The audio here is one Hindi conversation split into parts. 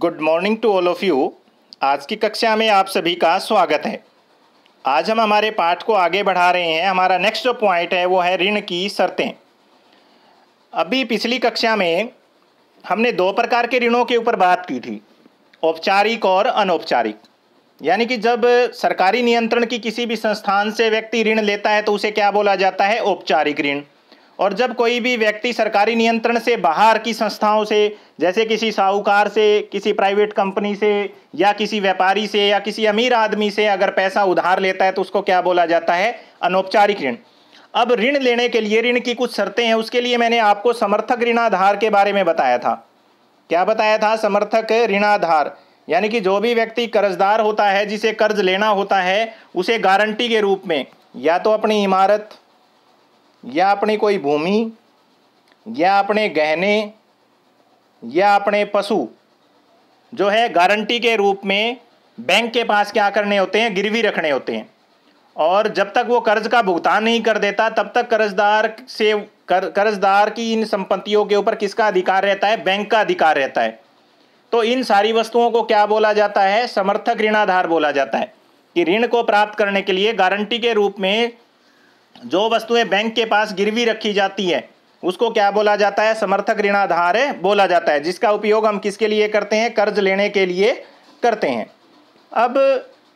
good morning to all of you आज की कक्षा में आप सभी का स्वागत है आज हम हमारे पाठ को आगे बढ़ा रहे हैं हमारा नेक्स्ट जो पॉइंट है वो है ऋण की शर्तें अभी पिछली कक्षा में हमने दो प्रकार के ऋणों के ऊपर बात की थी औपचारिक और अनौपचारिक यानी कि जब सरकारी नियंत्रण की किसी भी संस्थान से व्यक्ति ऋण लेता है तो उसे क्या बोला जाता है औपचारिक ऋण और जब कोई भी व्यक्ति सरकारी नियंत्रण से बाहर की संस्थाओं से जैसे किसी साहूकार से किसी प्राइवेट कंपनी से या किसी व्यापारी से या किसी अमीर आदमी से अगर पैसा उधार लेता है तो उसको क्या बोला जाता है अनौपचारिक ऋण अब ऋण लेने के लिए ऋण की कुछ शर्तें हैं उसके लिए मैंने आपको समर्थक ऋणाधार के बारे में बताया था क्या बताया था समर्थक ऋणाधार यानी कि जो भी व्यक्ति कर्जदार होता है जिसे कर्ज लेना होता है उसे गारंटी के रूप में या तो अपनी इमारत या अपनी कोई भूमि या अपने गहने या अपने पशु जो है गारंटी के रूप में बैंक के पास क्या करने होते हैं गिरवी रखने होते हैं और जब तक वो कर्ज का भुगतान नहीं कर देता तब तक कर्जदार से कर्जदार की इन संपत्तियों के ऊपर किसका अधिकार रहता है बैंक का अधिकार रहता है तो इन सारी वस्तुओं को क्या बोला जाता है समर्थक ऋणाधार बोला जाता है कि ऋण को प्राप्त करने के लिए गारंटी के रूप में जो वस्तुएं बैंक के पास गिरवी रखी जाती है उसको क्या बोला जाता है समर्थक ऋणाधार बोला जाता है जिसका उपयोग हम किसके लिए करते हैं कर्ज लेने के लिए करते हैं अब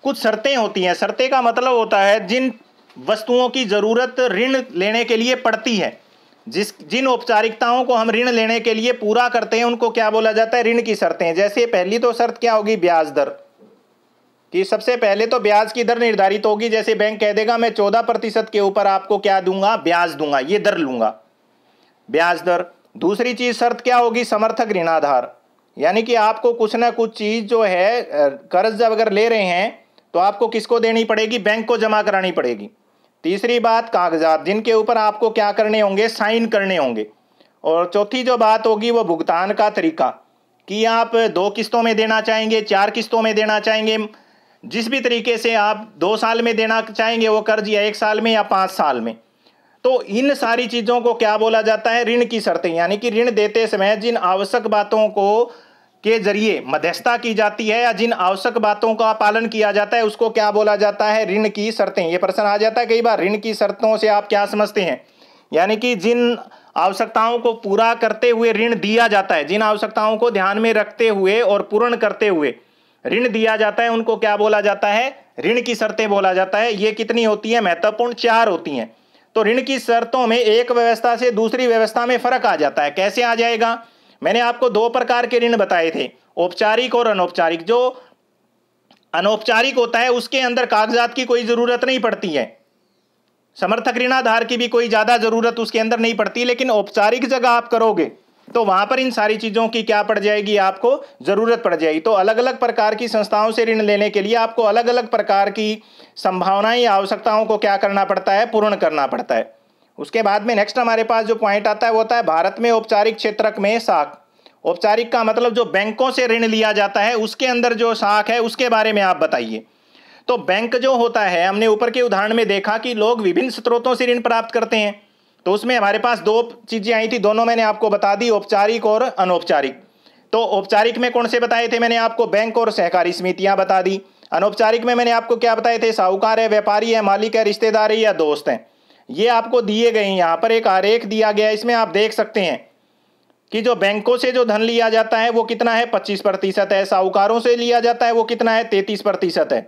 कुछ शर्तें होती हैं शर्तें का मतलब होता है जिन वस्तुओं की ज़रूरत ऋण लेने के लिए पड़ती है जिस जिन औपचारिकताओं को हम ऋण लेने के लिए पूरा करते हैं उनको क्या बोला जाता है ऋण की शर्तें जैसे पहली तो शर्त क्या होगी ब्याज दर कि सबसे पहले तो ब्याज की दर निर्धारित होगी जैसे बैंक कह देगा मैं चौदह प्रतिशत के ऊपर आपको क्या दूंगा ब्याज दूंगा ये दर लूंगा ब्याज दर दूसरी चीज शर्त क्या होगी समर्थक ऋणाधार यानी कि आपको कुछ ना कुछ चीज जो है कर्ज जब अगर ले रहे हैं तो आपको किसको देनी पड़ेगी बैंक को जमा करानी पड़ेगी तीसरी बात कागजात जिनके ऊपर आपको क्या करने होंगे साइन करने होंगे और चौथी जो बात होगी वो भुगतान का तरीका कि आप दो किस्तों में देना चाहेंगे चार किस्तों में देना चाहेंगे जिस भी तरीके से आप दो साल में देना चाहेंगे वो कर्ज या एक साल में या पाँच साल में तो इन सारी चीज़ों को क्या बोला जाता है ऋण की शर्तें यानी कि ऋण देते समय जिन आवश्यक बातों को के जरिए मध्यस्थता की जाती है या जिन आवश्यक बातों का पालन किया जाता है उसको क्या बोला जाता है ऋण की शर्तें ये प्रश्न आ जाता है कई बार ऋण की शर्तों से आप क्या समझते हैं यानी कि जिन आवश्यकताओं को पूरा करते हुए ऋण दिया जाता है जिन आवश्यकताओं को ध्यान में रखते हुए और पूर्ण करते हुए ऋण दिया जाता है उनको क्या बोला जाता है ऋण की शर्तें बोला जाता है ये कितनी होती है महत्वपूर्ण चार होती हैं तो ऋण की शर्तों में एक व्यवस्था से दूसरी व्यवस्था में फर्क आ जाता है कैसे आ जाएगा मैंने आपको दो प्रकार के ऋण बताए थे औपचारिक और अनौपचारिक जो अनौपचारिक होता है उसके अंदर कागजात की कोई ज़रूरत नहीं पड़ती है समर्थक ऋणाधार की भी कोई ज़्यादा ज़रूरत उसके अंदर नहीं पड़ती लेकिन औपचारिक जगह आप करोगे तो वहां पर इन सारी चीजों की क्या पड़ जाएगी आपको जरूरत पड़ जाएगी तो अलग अलग प्रकार की संस्थाओं से ऋण लेने के लिए आपको अलग अलग प्रकार की संभावनाएं या आवश्यकताओं को क्या करना पड़ता है पूर्ण करना पड़ता है उसके बाद में नेक्स्ट हमारे पास जो पॉइंट आता है वो होता है भारत में औपचारिक क्षेत्रक में साख औपचारिक का मतलब जो बैंकों से ऋण लिया जाता है उसके अंदर जो साख है उसके बारे में आप बताइए तो बैंक जो होता है हमने ऊपर के उदाहरण में देखा कि लोग विभिन्न स्रोतों से ऋण प्राप्त करते हैं तो उसमें हमारे पास दो चीज़ें आई थी दोनों मैंने आपको बता दी औपचारिक और अनौपचारिक तो औपचारिक में कौन से बताए थे मैंने आपको बैंक और सहकारी समितियां बता दी अनौपचारिक में मैंने आपको क्या बताए थे साहूकार है व्यापारी है मालिक है रिश्तेदार है या दोस्त है ये आपको दिए गए हैं यहाँ पर एक आरेख दिया गया इसमें आप देख सकते हैं कि जो बैंकों से जो धन लिया जाता है वो कितना है पच्चीस प्रतिशत है साहूकारों से लिया जाता है वो कितना है तैतीस प्रतिशत है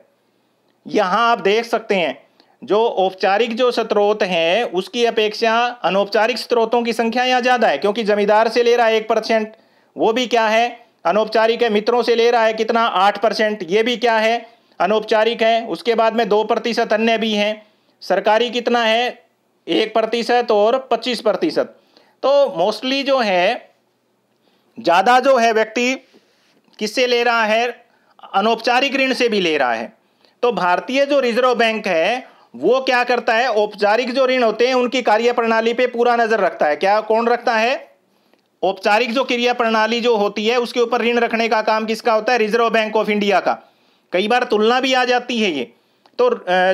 यहाँ आप देख सकते हैं जो औपचारिक जो स्रोत हैं उसकी अपेक्षा अनौपचारिक स्रोतों की संख्या यहाँ ज़्यादा है क्योंकि जमींदार से ले रहा है एक परसेंट वो भी क्या है अनौपचारिक है मित्रों से ले रहा है कितना आठ परसेंट ये भी क्या है अनौपचारिक है उसके बाद में दो प्रतिशत अन्य भी हैं सरकारी कितना है एक प्रतिशत और पच्चीस प्रतिशत तो मोस्टली जो है ज़्यादा जो है व्यक्ति किससे ले रहा है अनौपचारिक ऋण से भी ले रहा है तो भारतीय जो रिजर्व बैंक है वो क्या करता है औपचारिक जो ऋण होते हैं उनकी कार्य प्रणाली पे पूरा नजर रखता है क्या कौन रखता है औपचारिक जो क्रिया प्रणाली जो होती है उसके ऊपर ऋण रखने का काम किसका होता है रिजर्व बैंक ऑफ इंडिया का कई बार तुलना भी आ जाती है ये तो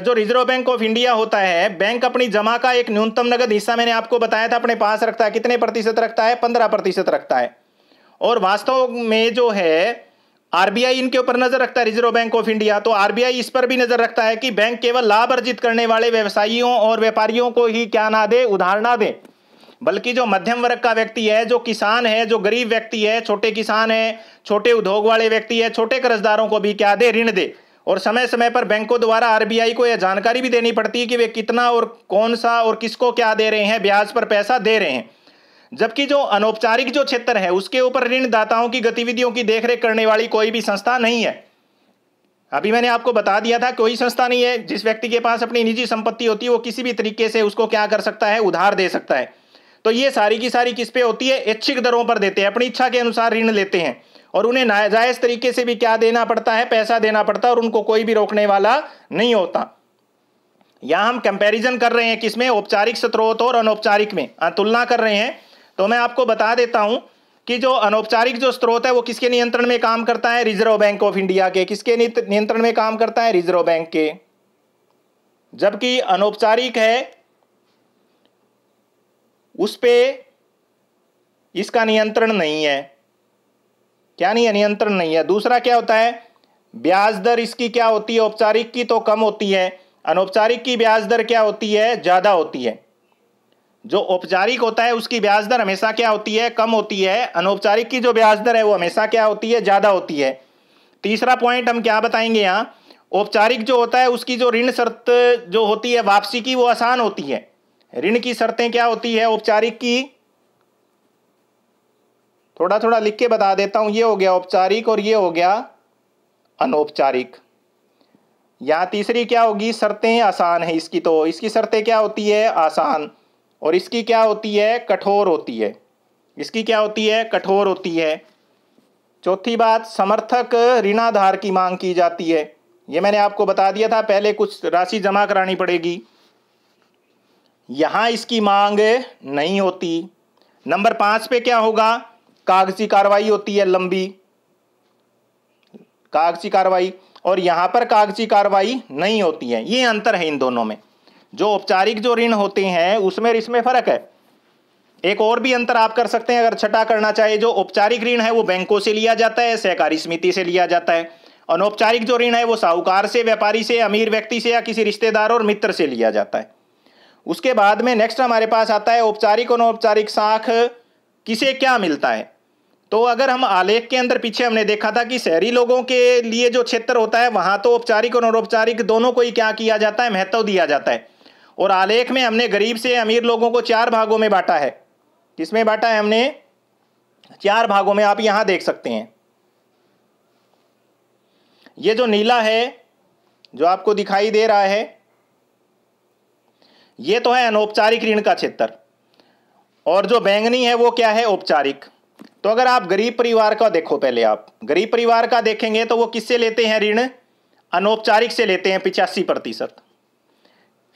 जो रिजर्व बैंक ऑफ इंडिया होता है बैंक अपनी जमा का एक न्यूनतम नगद हिस्सा मैंने आपको बताया था अपने पास रखता है कितने प्रतिशत रखता है पंद्रह प्रतिशत रखता है और वास्तव में जो है आरबीआई इनके ऊपर नजर रखता है रिजर्व बैंक ऑफ इंडिया तो आरबीआई इस पर भी नजर रखता है कि बैंक केवल लाभ अर्जित करने वाले व्यवसायियों और व्यापारियों को ही क्या ना दे उधार ना दे बल्कि जो मध्यम वर्ग का व्यक्ति है जो किसान है जो गरीब व्यक्ति है छोटे किसान है छोटे उद्योग वाले व्यक्ति है छोटे कर्जदारों को भी क्या दे ऋण दे और समय समय पर बैंकों द्वारा आरबीआई को यह जानकारी भी देनी पड़ती है कि वे कितना और कौन सा और किसको क्या दे रहे हैं ब्याज पर पैसा दे रहे हैं जबकि जो अनौपचारिक जो क्षेत्र है उसके ऊपर ऋणदाताओं की गतिविधियों की देखरेख करने वाली कोई भी संस्था नहीं है अभी मैंने आपको बता दिया था कोई संस्था नहीं है जिस व्यक्ति के पास अपनी निजी संपत्ति होती है वो किसी भी तरीके से उसको क्या कर सकता है उधार दे सकता है तो ये सारी की सारी किस पे होती है ऐच्छिक दरों पर देते हैं अपनी इच्छा के अनुसार ऋण लेते हैं और उन्हें नाजायज तरीके से भी क्या देना पड़ता है पैसा देना पड़ता है और उनको कोई भी रोकने वाला नहीं होता यहां हम कंपैरिजन कर रहे हैं किसमें औपचारिक स्त्रोत और अनौपचारिक में हाँ, तुलना कर रहे हैं तो मैं आपको बता देता हूं कि जो अनौपचारिक जो स्रोत है वो किसके नियंत्रण में काम करता है रिजर्व बैंक ऑफ इंडिया के किसके नियंत्रण में काम करता है रिजर्व बैंक के जबकि अनौपचारिक है उस पर इसका नियंत्रण नहीं है क्या नहीं है नियंत्रण नहीं है दूसरा क्या होता है ब्याज दर इसकी क्या होती है औपचारिक की तो कम होती है अनौपचारिक की ब्याज दर क्या होती है ज़्यादा होती है जो औपचारिक होता है उसकी ब्याज दर हमेशा क्या होती है कम होती है अनौपचारिक की जो ब्याज दर है वो हमेशा क्या होती है ज़्यादा होती है तीसरा पॉइंट हम क्या बताएंगे यहाँ औपचारिक जो होता है उसकी जो ऋण शर्त जो होती है वापसी की वो आसान होती है ऋण की शर्तें क्या होती है औपचारिक की थोड़ा थोड़ा लिख के बता देता हूं ये हो गया औपचारिक और ये हो गया अनौपचारिक यहां तीसरी क्या होगी शर्तें आसान है इसकी तो इसकी शर्तें क्या होती है आसान और इसकी क्या होती है कठोर होती है इसकी क्या होती है कठोर होती है चौथी बात समर्थक ऋणाधार की मांग की जाती है ये मैंने आपको बता दिया था पहले कुछ राशि जमा करानी पड़ेगी यहां इसकी मांग नहीं होती नंबर पांच पे क्या होगा कागजी कार्रवाई होती है लंबी कागजी कार्रवाई और यहां पर कागजी कार्रवाई नहीं होती है ये अंतर है इन दोनों में जो औपचारिक जो ऋण होते हैं उसमें इसमें फर्क है एक और भी अंतर आप कर सकते हैं अगर छठा करना चाहिए जो औपचारिक ऋण है वो बैंकों से लिया जाता है सहकारी समिति से लिया जाता है अनौपचारिक जो ऋण है वो साहूकार से व्यापारी से अमीर व्यक्ति से या किसी रिश्तेदार और मित्र से लिया जाता है उसके बाद में नेक्स्ट हमारे पास आता है औपचारिक और अनौपचारिक साख किसे क्या मिलता है तो अगर हम आलेख के अंदर पीछे हमने देखा था कि शहरी लोगों के लिए जो क्षेत्र होता है वहां तो औपचारिक और अनौपचारिक दोनों को ही क्या किया जाता है महत्व दिया जाता है और आलेख में हमने गरीब से अमीर लोगों को चार भागों में बांटा है किसमें बांटा है हमने चार भागों में आप यहां देख सकते हैं ये जो नीला है जो आपको दिखाई दे रहा है ये तो है अनौपचारिक ऋण का क्षेत्र और जो बैंगनी है वो क्या है औपचारिक तो अगर आप गरीब परिवार का देखो पहले आप गरीब परिवार का देखेंगे तो वो किससे लेते हैं ऋण अनौपचारिक से लेते हैं पिचासी प्रतिशत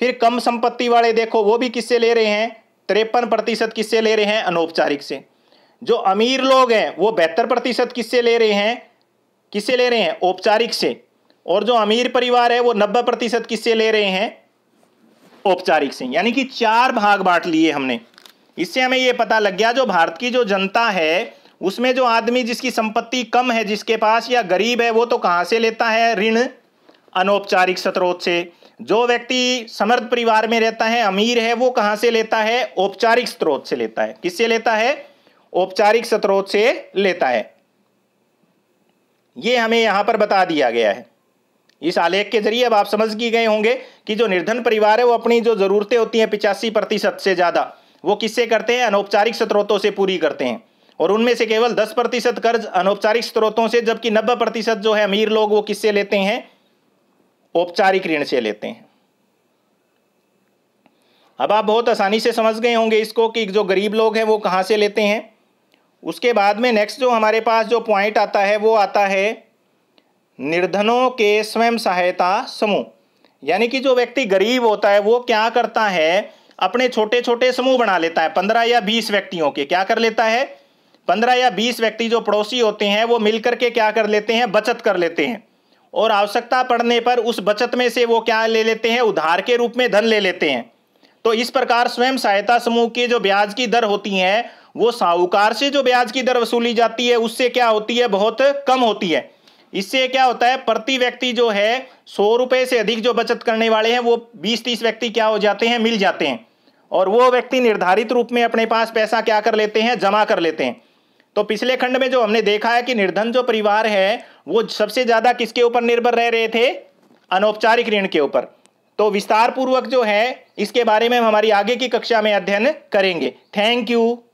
फिर कम संपत्ति वाले देखो वो भी किससे ले रहे हैं तिरपन प्रतिशत किससे ले रहे हैं अनौपचारिक से जो अमीर लोग हैं वो बेहतर प्रतिशत किससे ले रहे हैं किससे ले रहे हैं औपचारिक से और जो अमीर परिवार है वो नब्बे प्रतिशत किससे ले रहे हैं औपचारिक से यानी कि चार भाग बांट लिए हमने इससे हमें ये पता लग गया जो भारत की जो जनता है उसमें जो आदमी जिसकी संपत्ति कम है जिसके पास या गरीब है वो तो कहाँ से लेता है ऋण अनौपचारिक स्रोत से जो व्यक्ति समर्थ परिवार में रहता है अमीर है वो कहां से लेता है औपचारिक स्त्रोत से लेता है किससे लेता है औपचारिक स्त्रोत से लेता है ये हमें यहां पर बता दिया गया है इस आलेख के जरिए अब आप समझ की गए होंगे कि जो निर्धन परिवार है वो अपनी जो जरूरतें होती हैं पिचासी प्रतिशत से ज़्यादा वो किससे करते हैं अनौपचारिक स्त्रोतों से पूरी करते हैं और उनमें से केवल 10 प्रतिशत कर्ज अनौपचारिक स्त्रोतों से जबकि 90 प्रतिशत जो है अमीर लोग वो किससे लेते हैं औपचारिक ऋण से लेते हैं अब आप बहुत आसानी से समझ गए होंगे इसको कि जो गरीब लोग हैं वो कहाँ से लेते हैं उसके बाद में नेक्स्ट जो हमारे पास जो पॉइंट आता है वो आता है निर्धनों के स्वयं सहायता समूह यानी कि जो व्यक्ति गरीब होता है वो क्या करता है अपने छोटे छोटे समूह बना लेता है पंद्रह या बीस व्यक्तियों के क्या कर लेता है पंद्रह या बीस व्यक्ति जो पड़ोसी होते हैं वो मिलकर के क्या कर लेते हैं बचत कर लेते हैं और आवश्यकता पड़ने पर उस बचत में से वो क्या ले लेते हैं उधार के रूप में धन ले लेते हैं तो इस प्रकार स्वयं सहायता समूह की जो ब्याज की दर होती है वो साहूकार से जो ब्याज की दर वसूली जाती है उससे क्या होती है बहुत कम होती है इससे क्या होता है प्रति व्यक्ति जो है सौ रुपए से अधिक जो बचत करने वाले हैं वो बीस तीस व्यक्ति क्या हो जाते हैं मिल जाते हैं और वो व्यक्ति निर्धारित रूप में अपने पास पैसा क्या कर लेते हैं जमा कर लेते हैं तो पिछले खंड में जो हमने देखा है कि निर्धन जो परिवार है वो सबसे ज्यादा किसके ऊपर निर्भर रह रहे थे अनौपचारिक ऋण के ऊपर तो विस्तार पूर्वक जो है इसके बारे में हम हमारी आगे की कक्षा में अध्ययन करेंगे थैंक यू